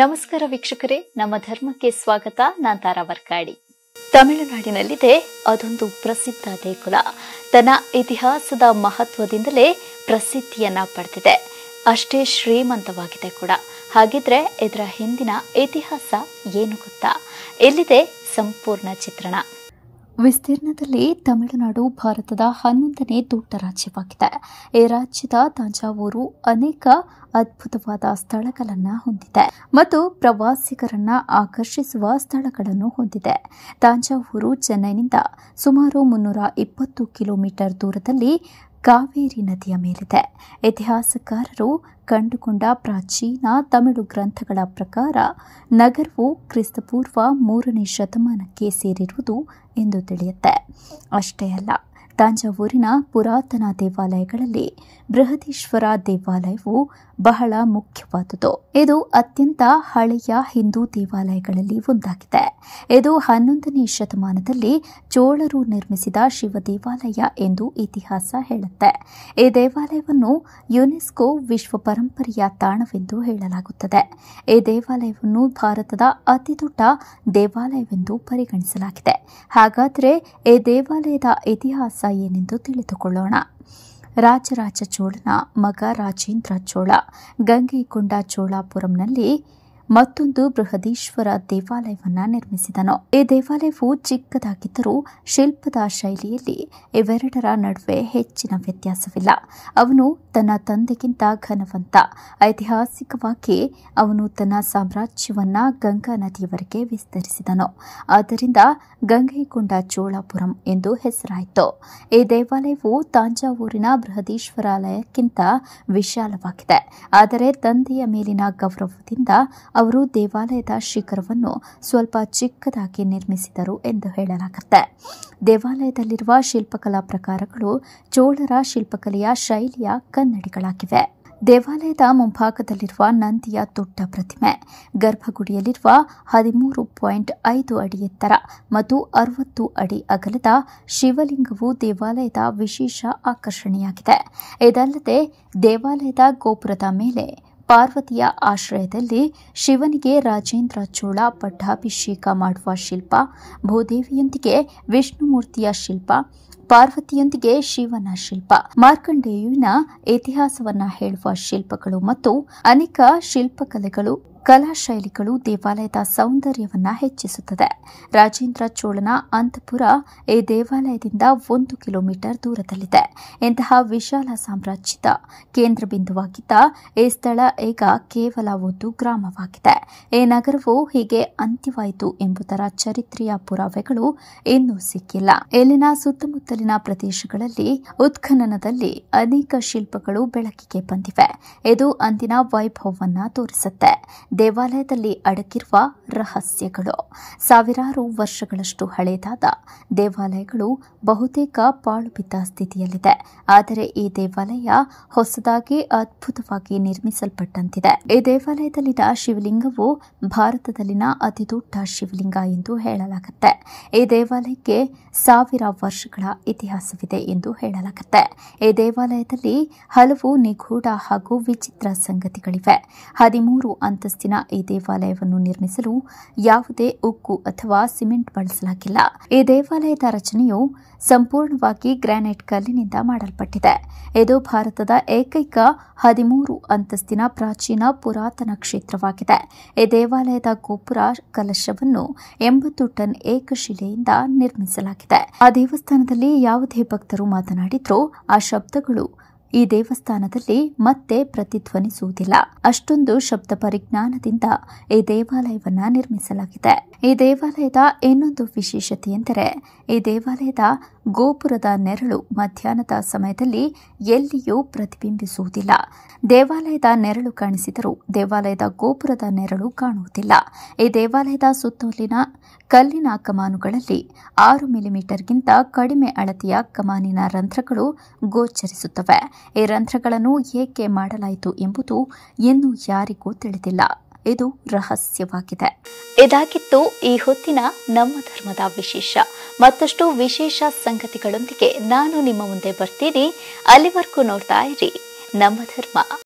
ನಮಸ್ಕಾರ ವೀಕ್ಷಕರೇ ನಮ್ಮ ಧರ್ಮಕ್ಕೆ ಸ್ವಾಗತ ನಾನ್ ತಾರಾ ವರ್ಕಾಡಿ ತಮಿಳುನಾಡಿನಲ್ಲಿದೆ ಅದೊಂದು ಪ್ರಸಿದ್ಧ ದೇಗುಲ ತನ್ನ ಇತಿಹಾಸದ ಮಹತ್ವದಿಂದಲೇ ಪ್ರಸಿದ್ಧಿಯನ್ನ ಪಡೆದಿದೆ ಅಷ್ಟೇ ಶ್ರೀಮಂತವಾಗಿದೆ ಕೂಡ ಹಾಗಿದ್ರೆ ಇದರ ಹಿಂದಿನ ಇತಿಹಾಸ ಏನು ಗೊತ್ತಾ ಎಲ್ಲಿದೆ ಸಂಪೂರ್ಣ ಚಿತ್ರಣ ವಿಸ್ತೀರ್ಣದಲ್ಲಿ ತಮಿಳುನಾಡು ಭಾರತದ ಹನ್ನೊಂದನೇ ದೊಡ್ಡ ರಾಜ್ಯವಾಗಿದೆ ಈ ರಾಜ್ಯದ ತಾಂಜಾವೂರು ಅನೇಕ ಅದ್ಭುತವಾದ ಸ್ಥಳಗಳನ್ನು ಹೊಂದಿದೆ ಮತ್ತು ಪ್ರವಾಸಿಗರನ್ನ ಆಕರ್ಷಿಸುವ ಸ್ಥಳಗಳನ್ನು ಹೊಂದಿದೆ ತಾಂಜಾವೂರು ಚೆನ್ನೈನಿಂದ ಸುಮಾರು ಮುನ್ನೂರ ಇಪ್ಪತ್ತು ಕಿಲೋಮೀಟರ್ ದೂರದಲ್ಲಿ ಕಾವೇರಿ ನದಿಯ ಮೇಲಿದೆ ಇತಿಹಾಸಕಾರರು ಕಂಡುಕೊಂಡ ಪ್ರಾಚೀನ ತಮಿಳು ಗ್ರಂಥಗಳ ಪ್ರಕಾರ ನಗರವು ಕ್ರಿಸ್ತಪೂರ್ವ ಮೂರನೇ ಶತಮಾನಕ್ಕೆ ಸೇರಿರುವುದು ಎಂದು ತಿಳಿಯುತ್ತೆ ಅಷ್ಟೇ ಅಲ್ಲ ತಾಂಜಾವೂರಿನ ಪುರಾತನ ದೇವಾಲಯಗಳಲ್ಲಿ ಬೃಹದೀಶ್ವರ ದೇವಾಲಯವು ಬಹಳ ಮುಖ್ಯವಾದುದು ಇದು ಅತ್ಯಂತ ಹಳೆಯ ಹಿಂದೂ ದೇವಾಲಯಗಳಲ್ಲಿ ಒಂದಾಗಿದೆ ಇದು ಹನ್ನೊಂದನೇ ಶತಮಾನದಲ್ಲಿ ಚೋಳರು ನಿರ್ಮಿಸಿದ ಶಿವ ದೇವಾಲಯ ಎಂದು ಇತಿಹಾಸ ಹೇಳುತ್ತೆ ಈ ದೇವಾಲಯವನ್ನು ಯುನೆಸ್ಕೋ ವಿಶ್ವ ಪರಂಪರೆಯ ತಾಣವೆಂದು ಹೇಳಲಾಗುತ್ತದೆ ಈ ದೇವಾಲಯವನ್ನು ಭಾರತದ ಅತಿದೊಡ್ಡ ದೇವಾಲಯವೆಂದು ಪರಿಗಣಿಸಲಾಗಿದೆ ಹಾಗಾದರೆ ಈ ದೇವಾಲಯದ ಇತಿಹಾಸ ಏನೆಂದು ತಿಳಿದುಕೊಳ್ಳೋಣ ರಾಜರಾಜ ಚೋಳನ ಮಗ ರಾಜೇಂದ್ರ ಚೋಳ ಗಂಗೈಕೊಂಡ ಚೋಳಾಪುರಂನಲ್ಲಿ ಮತ್ತೊಂದು ಬೃಹದೀಶ್ವರ ದೇವಾಲಯವನ್ನು ನಿರ್ಮಿಸಿದನು ಈ ದೇವಾಲಯವು ಚಿಕ್ಕದಾಗಿದ್ದರೂ ಶಿಲ್ಪದ ಶೈಲಿಯಲ್ಲಿ ಇವೆರಡರ ನಡುವೆ ಹೆಚ್ಚಿನ ವ್ಯತ್ಯಾಸವಿಲ್ಲ ಅವನು ತನ್ನ ತಂದೆಗಿಂತ ಘನವಂತ ಐತಿಹಾಸಿಕವಾಗಿ ಅವನು ತನ್ನ ಸಾಮ್ರಾಜ್ಯವನ್ನ ಗಂಗಾ ನದಿಯವರೆಗೆ ವಿಸ್ತರಿಸಿದನು ಆದ್ದರಿಂದ ಗಂಗೈಕೊಂಡ ಚೋಳಾಪುರಂ ಎಂದು ಹೆಸರಾಯಿತು ಈ ದೇವಾಲಯವು ತಾಂಜಾವೂರಿನ ಬೃಹದೀಶ್ವರಾಲಯಕ್ಕಿಂತ ವಿಶಾಲವಾಗಿದೆ ಆದರೆ ತಂದೆಯ ಮೇಲಿನ ಗೌರವದಿಂದ ಅವರು ದೇವಾಲಯದ ಶಿಖರವನ್ನು ಸ್ವಲ್ಪ ಚಿಕ್ಕದಾಗಿ ನಿರ್ಮಿಸಿದರು ಎಂದು ಹೇಳಲಾಗುತ್ತೆ ದೇವಾಲಯದಲ್ಲಿರುವ ಶಿಲ್ಪಕಲಾ ಪ್ರಕಾರಗಳು ಚೋಳರ ಶಿಲ್ಪಕಲೆಯ ಶೈಲಿಯ ಕನ್ನಡಿಗಳಾಗಿವೆ ದೇವಾಲಯದ ಮುಂಭಾಗದಲ್ಲಿರುವ ನಂದಿಯ ದೊಡ್ಡ ಪ್ರತಿಮೆ ಗರ್ಭಗುಡಿಯಲ್ಲಿರುವ ಹದಿಮೂರು ಪಾಯಿಂಟ್ ಐದು ಅಡಿ ಎತ್ತರ ಮತ್ತು ಅರವತ್ತು ಅಡಿ ಅಗಲದ ಶಿವಲಿಂಗವು ದೇವಾಲಯದ ವಿಶೇಷ ಆಕರ್ಷಣೆಯಾಗಿದೆ ಇದಲ್ಲದೆ ದೇವಾಲಯದ ಗೋಪುರದ ಮೇಲೆ ಪಾರ್ವತಿಯ ಆಶ್ರಯದಲ್ಲಿ ಶಿವನಿಗೆ ರಾಜೇಂದ್ರ ಚೋಳ ಪಟ್ಟಾಭಿಷೇಕ ಮಾಡುವ ಶಿಲ್ಪ ಭೂದೇವಿಯೊಂದಿಗೆ ವಿಷ್ಣುಮೂರ್ತಿಯ ಶಿಲ್ಪ ಪಾರ್ವತಿಯೊಂದಿಗೆ ಶಿವನ ಶಿಲ್ಪ ಮಾರ್ಕಂಡೇಯುವಿನ ಇತಿಹಾಸವನ್ನ ಹೇಳುವ ಶಿಲ್ಪಗಳು ಮತ್ತು ಅನೇಕ ಶಿಲ್ಪಕಲೆಗಳು ಕಲಾ ಶೈಲಿಗಳು ದೇವಾಲಯದ ಸೌಂದರ್ಯವನ್ನು ಹೆಚ್ಚಿಸುತ್ತದೆ ರಾಜೇಂದ್ರ ಚೋಳನ ಅಂತಪುರ ಈ ದೇವಾಲಯದಿಂದ ಒಂದು ಕಿಲೋಮೀಟರ್ ದೂರದಲ್ಲಿದೆ ಇಂತಹ ವಿಶಾಲ ಸಾಮ್ರಾಜ್ಯದ ಕೇಂದ್ರ ಬಿಂದುವಾಗಿದ್ದ ಈ ಸ್ಥಳ ಈಗ ಕೇವಲ ಒಂದು ಗ್ರಾಮವಾಗಿದೆ ಈ ನಗರವು ಹೀಗೆ ಅಂತ್ಯವಾಯಿತು ಎಂಬುದರ ಚರಿತ್ರೆಯ ಪುರಾವೆಗಳು ಇನ್ನೂ ಸಿಕ್ಕಿಲ್ಲ ಇಲ್ಲಿನ ಸುತ್ತಮುತ್ತಲಿನ ಪ್ರದೇಶಗಳಲ್ಲಿ ಉತ್ಖನನದಲ್ಲಿ ಅನೇಕ ಶಿಲ್ಪಗಳು ಬೆಳಕಿಗೆ ಬಂದಿವೆ ಇದು ಅಂದಿನ ವೈಭವವನ್ನು ತೋರಿಸುತ್ತೆ ದೇವಾಲಯದಲ್ಲಿ ಅಡಗಿರುವ ರಹಸ್ಯಗಳು ಸಾವಿರಾರು ವರ್ಷಗಳಷ್ಟು ಹಳೆಯದಾದ ದೇವಾಲಯಗಳು ಬಹುತೇಕ ಪಾಳುಬಿದ್ದ ಸ್ಥಿತಿಯಲ್ಲಿದೆ ಆದರೆ ಈ ದೇವಾಲಯ ಹೊಸದಾಗಿ ಅದ್ಭುತವಾಗಿ ನಿರ್ಮಿಸಲ್ಪಟ್ಟಂತಿದೆ ಈ ದೇವಾಲಯದಲ್ಲಿನ ಶಿವಲಿಂಗವು ಭಾರತದಲ್ಲಿನ ಅತಿದೊಡ್ಡ ಶಿವಲಿಂಗ ಎಂದು ಹೇಳಲಾಗುತ್ತೆ ಈ ದೇವಾಲಯಕ್ಕೆ ಸಾವಿರ ವರ್ಷಗಳ ಇತಿಹಾಸವಿದೆ ಎಂದು ಹೇಳಲಾಗುತ್ತೆ ಈ ದೇವಾಲಯದಲ್ಲಿ ಹಲವು ನಿಗೂಢ ಹಾಗೂ ವಿಚಿತ್ರ ಸಂಗತಿಗಳಿವೆ ಹದಿಮೂರು ಅಂತಸ್ತು ಶಿಲಾಶಿಸ್ತಿನ ಈ ದೇವಾಲಯವನ್ನು ನಿರ್ಮಿಸಲು ಯಾವುದೇ ಉಕ್ಕು ಅಥವಾ ಸಿಮೆಂಟ್ ಬಳಸಲಾಗಿಲ್ಲ ಈ ದೇವಾಲಯದ ರಚನೆಯು ಸಂಪೂರ್ಣವಾಗಿ ಗ್ರಾನೈಟ್ ಕಲ್ಲಿನಿಂದ ಮಾಡಲ್ಪಟ್ಟಿದೆ ಇದು ಭಾರತದ ಏಕೈಕ ಹದಿಮೂರು ಅಂತಸ್ತಿನ ಪ್ರಾಚೀನ ಪುರಾತನ ಕ್ಷೇತ್ರವಾಗಿದೆ ಈ ದೇವಾಲಯದ ಗೋಪುರ ಕಲಶವನ್ನು ಎಂಬತ್ತು ಟನ್ ಏಕಶಿಲೆಯಿಂದ ನಿರ್ಮಿಸಲಾಗಿದೆ ಆ ದೇವಸ್ಥಾನದಲ್ಲಿ ಯಾವುದೇ ಭಕ್ತರು ಮಾತನಾಡಿದ್ರೂ ಆ ಶಬ್ದಗಳು ಈ ದೇವಸ್ಥಾನದಲ್ಲಿ ಮತ್ತೆ ಪ್ರತಿಧ್ವನಿಸುವುದಿಲ್ಲ ಅಷ್ಟೊಂದು ಶಬ್ದ ಪರಿಜ್ಞಾನದಿಂದ ಈ ದೇವಾಲಯವನ್ನ ನಿರ್ಮಿಸಲಾಗಿದೆ ಈ ದೇವಾಲಯದ ಇನ್ನೊಂದು ವಿಶೇಷತೆ ಎಂದರೆ ಈ ದೇವಾಲಯದ ಗೋಪುರದ ನೆರಳು ಮಧ್ಯಾಹ್ನದ ಸಮಯದಲ್ಲಿ ಎಲ್ಲಿಯೂ ಪ್ರತಿಬಿಂಬಿಸುವುದಿಲ್ಲ ದೇವಾಲಯದ ನೆರಳು ಕಾಣಿಸಿದರೂ ದೇವಾಲಯದ ಗೋಪುರದ ನೆರಳು ಕಾಣುವುದಿಲ್ಲ ಈ ದೇವಾಲಯದ ಸುತ್ತಲಿನ ಕಲ್ಲಿನ ಕಮಾನುಗಳಲ್ಲಿ ಆರು ಮಿಲಿಮೀಟರ್ಗಿಂತ ಕಡಿಮೆ ಅಳತೆಯ ಕಮಾನಿನ ರಂಧ್ರಗಳು ಗೋಚರಿಸುತ್ತವೆ ಈ ರಂಧ್ರಗಳನ್ನು ಏಕೆ ಮಾಡಲಾಯಿತು ಎಂಬುದು ಇನ್ನೂ ಯಾರಿಗೂ ತಿಳಿದಿಲ್ಲ ಇದು ರಹಸ್ಯವಾಗಿದೆ ಇದಾಗಿತ್ತು ಈ ಹೊತ್ತಿನ ನಮ್ಮ ಧರ್ಮದ ವಿಶೇಷ ಮತ್ತಷ್ಟು ವಿಶೇಷ ಸಂಗತಿಗಳೊಂದಿಗೆ ನಾನು ನಿಮ್ಮ ಮುಂದೆ ಬರ್ತೀನಿ ಅಲ್ಲಿವರೆಗೂ ನೋಡ್ತಾ ಇರಿ ನಮ್ಮ ಧರ್ಮ